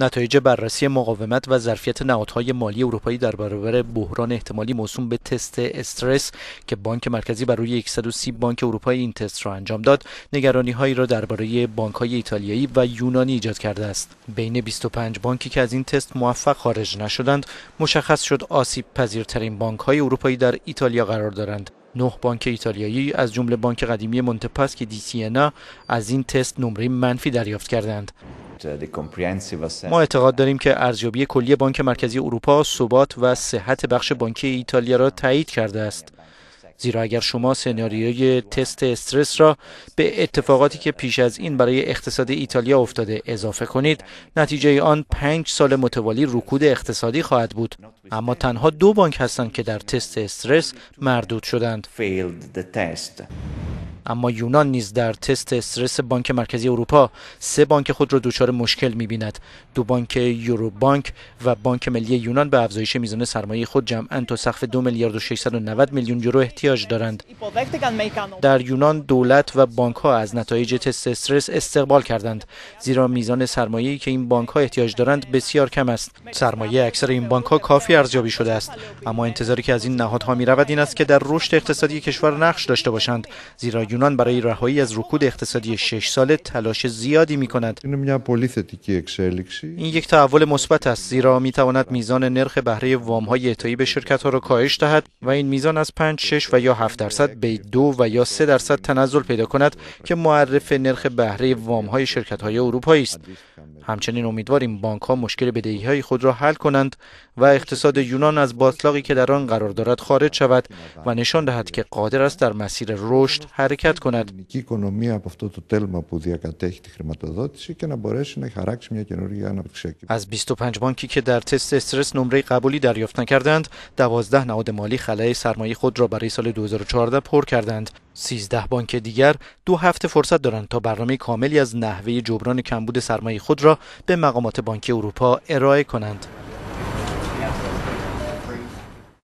نتایج بررسی مقاومت و ظرفیت نهادهای مالی اروپایی در برابر بحران احتمالی موسوم به تست استرس که بانک مرکزی بر روی 130 بانک اروپایی این تست را انجام داد نگرانی هایی را درباره بانک های ایتالیایی و یونانی ایجاد کرده است بین 25 بانکی که از این تست موفق خارج نشدند مشخص شد آسیب پذیرترین بانک های اروپایی در ایتالیا قرار دارند نه بانک ایتالیایی از جمله بانک قدیمی مونتپاسکی دی سینا از این تست نمره منفی دریافت کردند Uh, ما اعتقاد داریم که ارزیابی کلی بانک مرکزی اروپا ثبات و صحت بخش بانکی ایتالیا را تایید کرده است. زیرا اگر شما سناریوی تست استرس را به اتفاقاتی که پیش از این برای اقتصاد ایتالیا افتاده اضافه کنید نتیجه آن پنج سال متوالی رکود اقتصادی خواهد بود اما تنها دو بانک هستند که در تست استرس مردود شدند اما یونان نیز در تست استرس بانک مرکزی اروپا سه بانک خود را دچار مشکل میبیند دو بانک یورو بانک و بانک ملی یونان به افزایش میزان سرمایه خود جمعا تا سقف دو میلیارد و 690 میلیون یورو احتیاج دارند در یونان دولت و بانک ها از نتایج تست استرس استقبال کردند زیرا میزان سرمایه‌ای که این بانک ها احتیاج دارند بسیار کم است سرمایه اکثر این بانک ها کافی ارزیابی شده است اما انتظاری که از این نهادها میرود این است که در رشد اقتصادی کشور نقش داشته باشند زیرا یونان برای رهایی از رکود اقتصادی 6 ساله تلاش زیادی می کند. این یک تحول مثبت است زیرا می تواند میزان نرخ بهره وام های اعطایی به شرکت ها را کاهش دهد و این میزان از 5 6 و یا 7 درصد به 2 و یا 3 درصد تنزل پیدا کند که معرف نرخ بهره وام های شرکت های اروپایی است. همچنین امیدواریم بانک ها مشکل بدهی های خود را حل کنند و اقتصاد یونان از باطلاقی که در آن قرار دارد خارج شود و نشان دهد که قادر است در مسیر رشد حرکت حرکت کند از 25 بانکی که در تست استرس نمره قبولی دریافت نکردند 12 نهاد مالی خلای سرمایه خود را برای سال 2014 پر کردند 13 بانک دیگر دو هفته فرصت دارند تا برنامه کاملی از نحوه جبران کمبود سرمایه خود را به مقامات بانک اروپا ارائه کنند